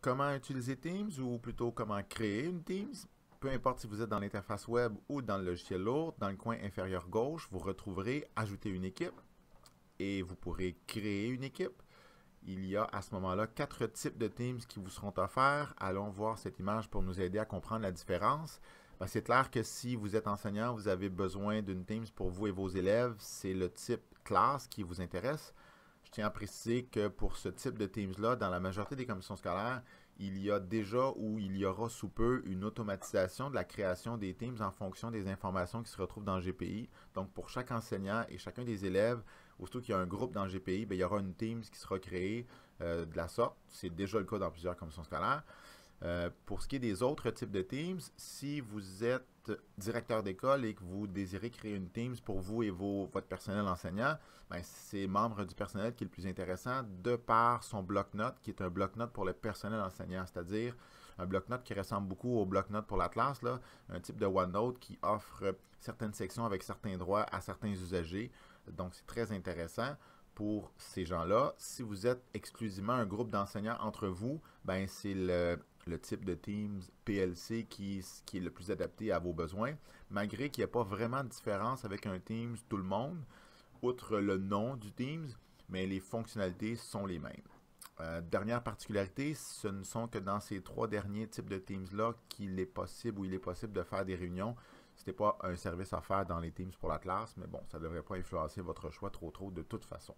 comment utiliser Teams ou plutôt comment créer une Teams. Peu importe si vous êtes dans l'interface web ou dans le logiciel lourd, dans le coin inférieur gauche, vous retrouverez Ajouter une équipe et vous pourrez créer une équipe. Il y a à ce moment-là quatre types de Teams qui vous seront offerts. Allons voir cette image pour nous aider à comprendre la différence. Ben, c'est clair que si vous êtes enseignant, vous avez besoin d'une Teams pour vous et vos élèves. C'est le type classe qui vous intéresse. Je tiens à préciser que pour ce type de Teams-là, dans la majorité des commissions scolaires, il y a déjà ou il y aura sous peu une automatisation de la création des Teams en fonction des informations qui se retrouvent dans le GPI. Donc, pour chaque enseignant et chacun des élèves, aussitôt qu'il y a un groupe dans le GPI, ben, il y aura une Teams qui sera créée euh, de la sorte. C'est déjà le cas dans plusieurs commissions scolaires. Euh, pour ce qui est des autres types de teams, si vous êtes directeur d'école et que vous désirez créer une teams pour vous et votre personnel enseignant, ben, c'est membre du personnel qui est le plus intéressant de par son bloc-notes, qui est un bloc-notes pour le personnel enseignant, c'est-à-dire un bloc-notes qui ressemble beaucoup au bloc-notes pour l'Atlas, un type de OneNote qui offre certaines sections avec certains droits à certains usagers. Donc, c'est très intéressant pour ces gens-là. Si vous êtes exclusivement un groupe d'enseignants entre vous, ben c'est le, type de Teams PLC qui, qui, est le plus adapté à vos besoins, malgré qu'il n'y a pas vraiment de différence avec un Teams tout le monde, outre le nom du Teams, mais les fonctionnalités sont les mêmes. Euh, dernière particularité, ce ne sont que dans ces trois derniers types de Teams-là qu'il est possible ou il est possible de faire des réunions c'était pas un service à faire dans les Teams pour la classe, mais bon, ça ne devrait pas influencer votre choix trop trop de toute façon.